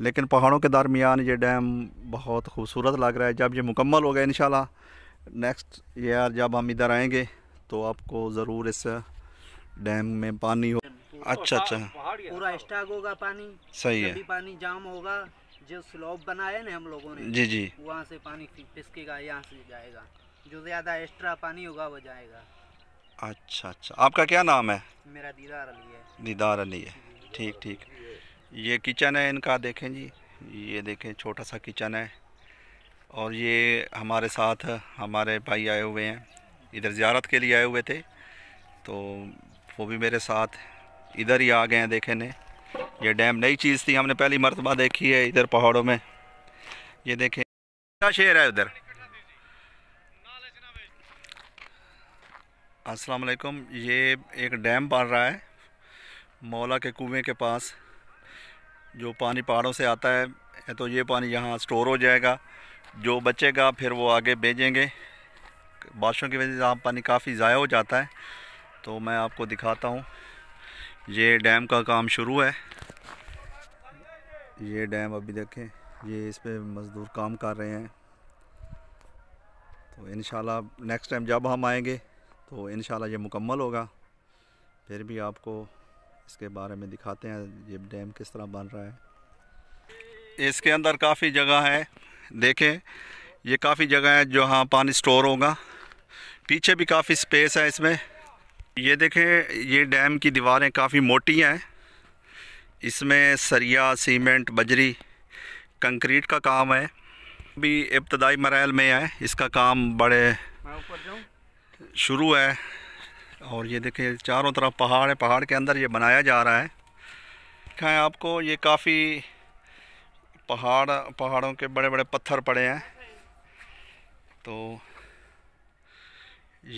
लेकिन पहाड़ों के दरमियान ये डैम बहुत खूबसूरत लग रहा है जब ये मुकम्मल हो गया इन नेक्स्ट ईयर जब हम इधर आएंगे तो आपको ज़रूर इस डैम में पानी हो अच्छा अच्छा पूरा स्टॉक होगा पानी सही है पानी जाम होगा जो स्लोप बनाया ना हम लोगों ने जी जी वहाँ से पानी पिसकेगा यहाँ से जाएगा जो ज़्यादा एक्स्ट्रा पानी होगा वो जाएगा अच्छा अच्छा आपका क्या नाम है मेरा दीदार अली है दीदार अली है ठीक ठीक ये किचन है इनका देखें जी ये देखें छोटा सा किचन है और ये हमारे साथ हमारे भाई आए हुए हैं इधर ज़्यारत के लिए आए हुए थे तो वो भी मेरे साथ इधर ही आ गए हैं देखे ने ये डैम नई चीज़ थी हमने पहली मरतबा देखी है इधर पहाड़ों में ये देखें क्या शेर है उधर असलकुम ये एक डैम बन रहा है मौला के कुएँ के पास जो पानी पहाड़ों से आता है तो ये पानी यहाँ स्टोर हो जाएगा जो बचेगा फिर वो आगे भेजेंगे बारिशों की वजह से यहाँ पानी काफ़ी ज़ाया हो जाता है तो मैं आपको दिखाता हूँ ये डैम का काम शुरू है ये डैम अभी देखें ये इस पर मज़दूर काम कर रहे हैं तो इन नेक्स्ट टाइम जब हम आएंगे तो इन ये मुकम्मल होगा फिर भी आपको इसके बारे में दिखाते हैं ये डैम किस तरह बन रहा है इसके अंदर काफ़ी जगह है देखें ये काफ़ी जगह है जहाँ पानी स्टोर होगा पीछे भी काफ़ी स्पेस है इसमें ये देखें ये डैम की दीवारें काफ़ी मोटी हैं इसमें सरिया सीमेंट बजरी कंक्रीट का काम है अभी इब्तदाई मरल में है इसका काम बड़े शुरू है और ये देखिए चारों तरफ पहाड़ है पहाड़ के अंदर ये बनाया जा रहा है दिखाएँ आपको ये काफ़ी पहाड़ पहाड़ों के बड़े बड़े पत्थर पड़े हैं तो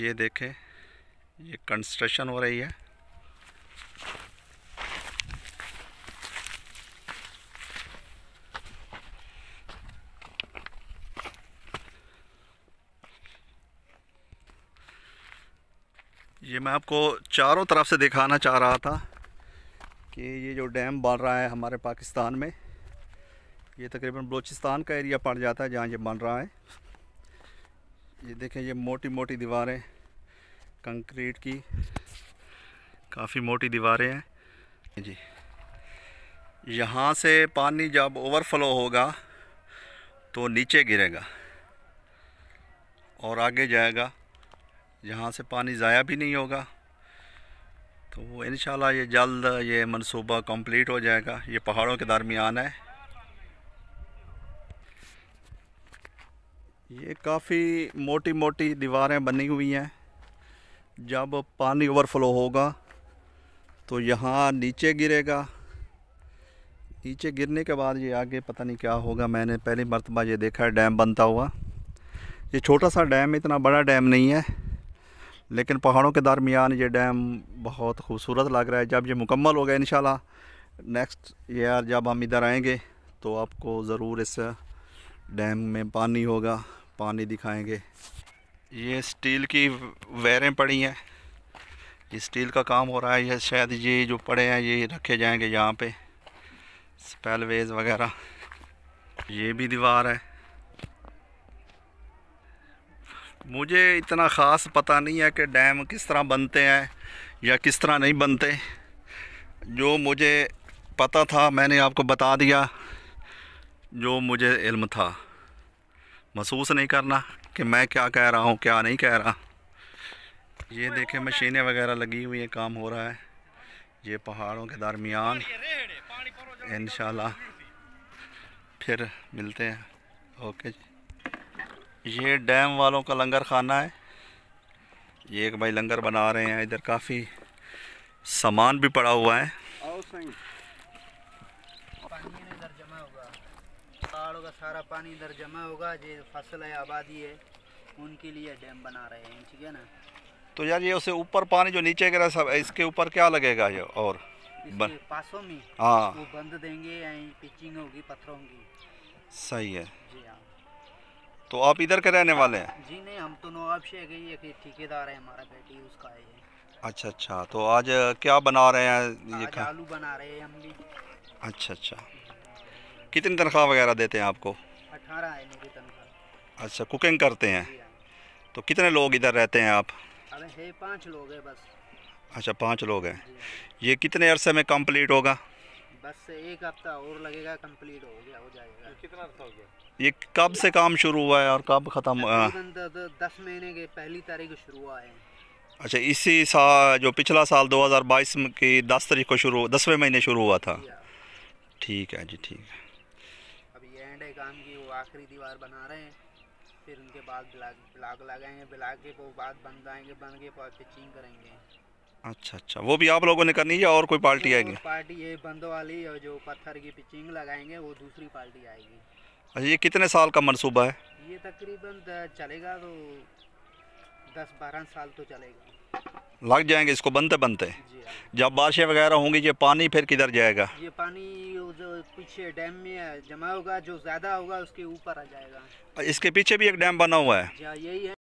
ये देखें ये कंस्ट्रक्शन हो रही है ये मैं आपको चारों तरफ से दिखाना चाह रहा था कि ये जो डैम बन रहा है हमारे पाकिस्तान में ये तकरीबन बलूचिस्तान का एरिया पड़ जाता है जहाँ ये बन रहा है ये देखें ये मोटी मोटी दीवारें कंक्रीट की काफ़ी मोटी दीवारें हैं जी यहाँ से पानी जब ओवरफ्लो होगा तो नीचे गिरेगा और आगे जाएगा यहाँ से पानी ज़ाया भी नहीं होगा तो इन ये जल्द ये मनसूबा कंप्लीट हो जाएगा ये पहाड़ों के दरमियान है ये काफ़ी मोटी मोटी दीवारें बनी हुई हैं जब पानी ओवरफ्लो होगा तो यहाँ नीचे गिरेगा नीचे गिरने के बाद ये आगे पता नहीं क्या होगा मैंने पहली मरतबा ये देखा है डैम बनता हुआ ये छोटा सा डैम इतना बड़ा डैम नहीं है लेकिन पहाड़ों के दरमियान ये डैम बहुत खूबसूरत लग रहा है जब ये मुकम्मल हो गया इन नेक्स्ट ईयर जब हम इधर आएंगे तो आपको ज़रूर इस डैम में पानी होगा पानी दिखाएंगे ये स्टील की वेरें पड़ी हैं ये स्टील का काम हो रहा है यह शायद ये जो पड़े हैं ये रखे जाएंगे यहाँ पे स्पेलवेज वगैरह ये भी दीवार है मुझे इतना ख़ास पता नहीं है कि डैम किस तरह बनते हैं या किस तरह नहीं बनते जो मुझे पता था मैंने आपको बता दिया जो मुझे इल्म था महसूस नहीं करना कि मैं क्या कह रहा हूँ क्या नहीं कह रहा ये देखें मशीनें वगैरह लगी हुई हैं काम हो रहा है ये पहाड़ों के दरमियान इन फिर मिलते हैं ओके जी ये डैम वालों का लंगर खाना है ये एक भाई लंगर बना रहे हैं इधर काफ़ी सामान भी पड़ा हुआ है का सारा पानी इधर जमा होगा जो फसल है आबादी है उनके लिए डैम बना रहे हैं ठीक है ना तो यार ये उसे ऊपर पानी जो नीचे गिरा सब इसके ऊपर क्या लगेगा ये और बन... पासों में हाँ वो बंद देंगे पिचिंग होगी पत्थरों की सही है जी हाँ तो आप इधर के रहने वाले हैं जी नहीं हम तो नवाब शेख ही एक ठेकेदार है हमारा बेटी उसका है अच्छा अच्छा तो आज क्या बना रहे हैं ये आज आलू बना रहे हैं हम भी अच्छा अच्छा कितनी तनख्वाह वगैरह देते हैं आपको 18 है मेरी तनख्वाह अच्छा कुकिंग करते हैं हाँ। तो कितने लोग इधर रहते हैं आप अरे है पांच लोग हैं बस अच्छा पांच लोग हैं हाँ। ये कितने अरसे में कंप्लीट होगा बस एक हफ्ता और लगेगा कंप्लीट हो गया हो जाएगा कितना अर्सा हो गया ये कब से काम शुरू हुआ है और कब ख़त्म दस महीने के पहली तारीख को शुरू हुआ है अच्छा इसी साल जो पिछला साल 2022 की 10 तारीख को शुरू दसवें महीने शुरू हुआ था ठीक है जी ठीक है अभी एंड है काम की वो आखिरी दीवार बना रहे हैं फिर उनके बाद ब्लाक ब्लाक लगाएंगे ब्लाक के वो बाद बन जाएंगे बन के बाद पिचिंग करेंगे अच्छा अच्छा वो भी आप लोगों ने करनी है और कोई पार्टी आएगी पार्टी ये बंदो वाली और जो पत्थर की पिचिंग लगाएंगे वो दूसरी पार्टी आएगी अच्छा ये कितने साल का मनसूबा है ये तकरीबन चलेगा तो दस बारह साल तो चलेगा लग जाएंगे इसको बनते बनते हाँ। जब बारिशें वगैरह होंगी ये पानी फिर किधर जाएगा ये पानी जो पीछे डैम में जमा होगा जो ज़्यादा होगा उसके ऊपर आ जाएगा इसके पीछे भी एक डैम बना हुआ है हाँ, यही है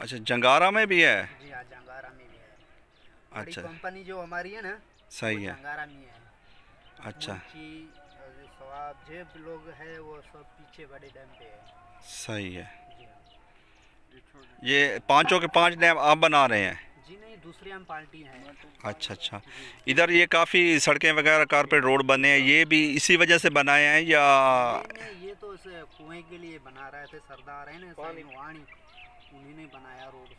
अच्छा जंगारा में भी है हाँ, जंगारा में भी है अच्छा कंपनी जो हमारी है ना सही है जंगारा में है अच्छा जेब लोग हैं वो सब पीछे बड़े डैम पे है सही है हाँ। ये पांचों के पांच डैम आप बना रहे हैं जी नहीं दूसरे हम पार्टी हैं अच्छा अच्छा इधर ये काफ़ी सड़कें वगैरह कारपेट रोड बने हैं ये भी इसी वजह से बनाए हैं या ये तो कुएं के लिए बना रहे थे सरदार है ना वाणी उन्हीं ने बनाया रोड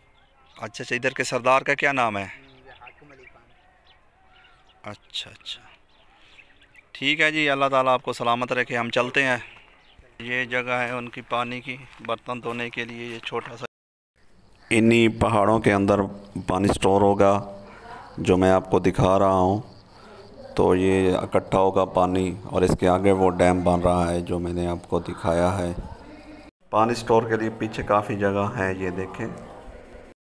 अच्छा अच्छा इधर के सरदार का क्या नाम है हम्म, अच्छा अच्छा ठीक है जी अल्लाह ताला आपको सलामत रखे हम चलते हैं ये जगह है उनकी पानी की बर्तन धोने के लिए ये छोटा सा इन्हीं पहाड़ों के अंदर पानी स्टोर होगा जो मैं आपको दिखा रहा हूँ तो ये इकट्ठा होगा पानी और इसके आगे वो डैम बन रहा है जो मैंने आपको दिखाया है पानी स्टोर के लिए पीछे काफ़ी जगह है ये देखें